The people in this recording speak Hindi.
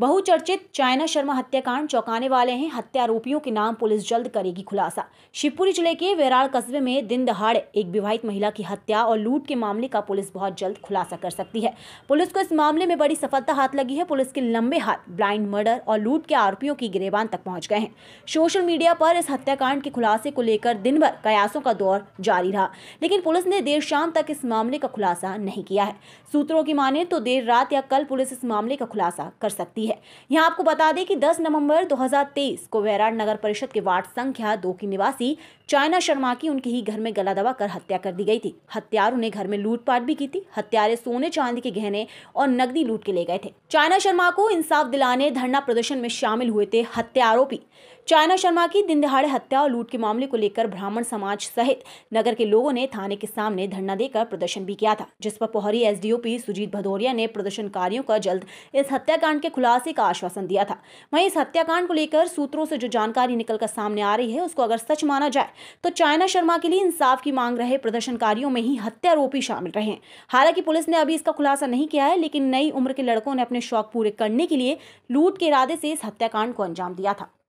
बहुचर्चित चाइना शर्मा हत्याकांड चौंकाने वाले हैं हत्या आरोपियों के नाम पुलिस जल्द करेगी खुलासा शिवपुरी जिले के वेराड़ कस्बे में दिन दहाड़े एक विवाहित महिला की हत्या और लूट के मामले का पुलिस बहुत जल्द खुलासा कर सकती है पुलिस को इस मामले में बड़ी सफलता हाथ लगी है पुलिस के लंबे हाथ ब्लाइंड मर्डर और लूट के आरोपियों की गिरेबान तक पहुंच गए हैं सोशल मीडिया पर इस हत्याकांड के खुलासे को लेकर दिन भर कयासों का दौर जारी रहा लेकिन पुलिस ने देर शाम तक इस मामले का खुलासा नहीं किया है सूत्रों की माने तो देर रात या कल पुलिस इस मामले का खुलासा कर सकती है दी है यहाँ आपको बता दें कि 10 नवंबर 2023 को वैराड नगर परिषद के वार्ड संख्या दो की निवासी चाइना शर्मा की उनके ही घर में गला दबा कर हत्या कर दी गई थी हत्यारों ने घर में लूटपाट भी की थी हत्यारे सोने चांदी के गहने और नकदी लूट के ले गए थे चाइना शर्मा को इंसाफ दिलाने धरना प्रदर्शन में शामिल हुए थे हत्या आरोपी चाइना शर्मा की दिन दिहाड़े हत्या और लूट के मामले को लेकर ब्राह्मण समाज सहित नगर के लोगों ने थाने के सामने धरना देकर प्रदर्शन भी किया था जिस पर पोहरी एसडीओपी सुजीत भदौरिया ने प्रदर्शनकारियों का जल्द इस हत्याकांड के खुलासे का आश्वासन दिया था वहीं इस हत्याकांड को लेकर सूत्रों से जो जानकारी निकलकर सामने आ रही है उसको अगर सच माना जाए तो चाइना शर्मा के लिए इंसाफ की मांग रहे प्रदर्शनकारियों में ही हत्यारोपी शामिल रहे हालांकि पुलिस ने अभी इसका खुलासा नहीं किया है लेकिन नई उम्र के लड़कों ने अपने शौक पूरे करने के लिए लूट के इरादे से इस हत्याकांड को अंजाम दिया था